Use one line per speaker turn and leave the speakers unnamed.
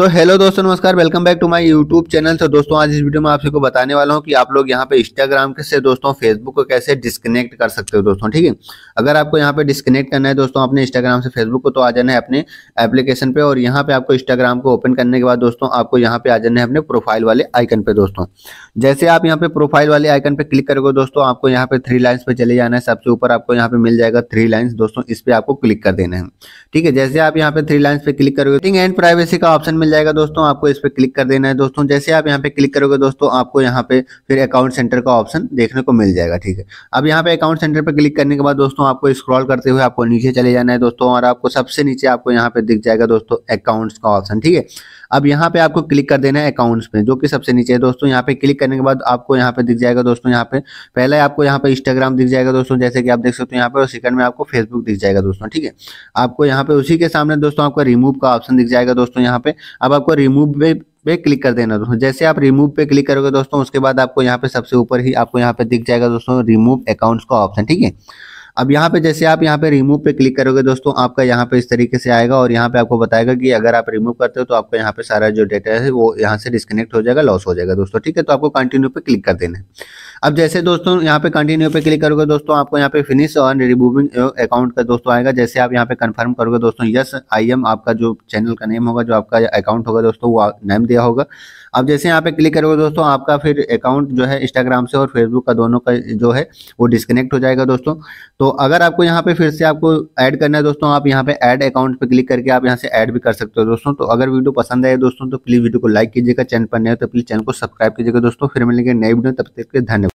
तो हेलो दोस्तों नमस्कार welcome back to my YouTube channel तो दोस्तों आज इस वीडियो में आप सबको बताने वाला हूं कि आप लोग यहां पे इंस्टाग्राम से दोस्तों फेसबुक को कैसे डिस्कनेक्ट कर सकते हो दोस्तों ठीक है अगर आपको यहां पे डिस्कनेक्ट करना है दोस्तों अपने इंस्टाग्राम से फेसबुक को तो आ जाना है अपने एप्लीकेशन पर और यहाँ पे आपको इंस्टाग्राम को ओपन करने के बाद दोस्तों आपको यहाँ पे आ जाना है अपने प्रोफाइल वाले आइकन पे दोस्तों जैसे आप यहाँ पे प्रोफाइल वाले आइकन पे क्लिक करोगे दोस्तों आपको यहाँ पे थ्री लाइन्स पे चले जाना है सबसे ऊपर आपको यहाँ पे मिल जाएगा थ्री लाइन्स दोस्तों इस पर आपको क्लिक कर देना है ठीक है जैसे आप यहाँ पे थ्री लाइन्स पे क्लिक करोगे एंड प्राइवेसी का ऑप्शन मिल मिल जाएगा दोस्तों आपको इस पर क्लिक कर देना है दोस्तों जैसे आप यहाँ पे क्लिक करोगे दोस्तों आपको यहाँ पे फिर अकाउंट सेंटर का ऑप्शन देखने को मिल जाएगा ठीक है अब यहाँ पे अकाउंट सेंटर पर क्लिक करने के बाद दोस्तों आपको स्क्रॉल करते हुए आपको नीचे चले जाना है दोस्तों और आपको सबसे नीचे आपको यहाँ पे दिख जाएगा दोस्तों अकाउंट्स का ऑप्शन ठीक है अब यहाँ पे आपको क्लिक कर देना है अकाउंट्स पे जो कि सबसे नीचे है दोस्तों यहाँ पे क्लिक करने के बाद आपको यहाँ पे दिख जाएगा दोस्तों यहाँ पे पहले आपको यहाँ पे इंस्टाग्राम दिख जाएगा दोस्तों जैसे कि आप देख सकते हो यहाँ पे और सेकंड में आपको फेसबुक दिख जाएगा दोस्तों ठीक है आपको यहाँ पे उसी के सामने दोस्तों आपका रिमूव का ऑप्शन दिख जाएगा दोस्तों यहाँ पे अब आपको रिमूव पे पे क्लिक कर देना दोस्तों जैसे आप रिमूव पे क्लिक करोगे दोस्तों उसके बाद आपको यहाँ पे सबसे ऊपर ही आपको यहाँ पे दिख जाएगा दोस्तों रिमूव अकाउंट्स का ऑप्शन ठीक है अब यहाँ पे जैसे आप यहाँ पे रिमूव पे क्लिक करोगे दोस्तों आपका यहाँ पे इस तरीके से आएगा और यहाँ पे आपको बताएगा कि अगर आप रिमूव करते हो तो आपका यहाँ पे सारा जो डेटा है वो यहाँ से डिस्कनेक्ट हो जाएगा लॉस हो जाएगा दोस्तों ठीक है तो आपको कंटिन्यू पे क्लिक कर देना है अब जैसे दोस्तों यहाँ पे कंटिन्यू पे क्लिक करोगे दोस्तों आपको यहाँ पे फिनिश और रिमूविंग अकाउंट का दोस्तों आएगा जैसे आप यहाँ पे कंफर्म करोगे दोस्तों यस आई एम आपका जो चैनल का नेम होगा जो आपका अकाउंट होगा दोस्तों वो नेम दिया होगा अब जैसे यहाँ पे क्लिक करोगे दोस्तों आपका फिर अकाउंट जो है इंस्टाग्राम से और फेसबुक का दोनों का जो है वो डिस्कनेक्ट हो जाएगा दोस्तों तो अगर आपको यहाँ पे फिर से आपको ऐड करना है दोस्तों आप यहाँ पे ऐड अकाउंट पे क्लिक करके आप यहाँ से ऐड भी कर सकते हो दोस्तों तो अगर वीडियो पसंद आए दोस्तों तो प्लीज़ वीडियो को लाइक कीजिएगा चैनल पर नए हो तो प्लीज़ चैनल को सब्सक्राइब कीजिएगा दोस्तों फिर मिलेंगे नए वीडियो तब तक के धन्यवाद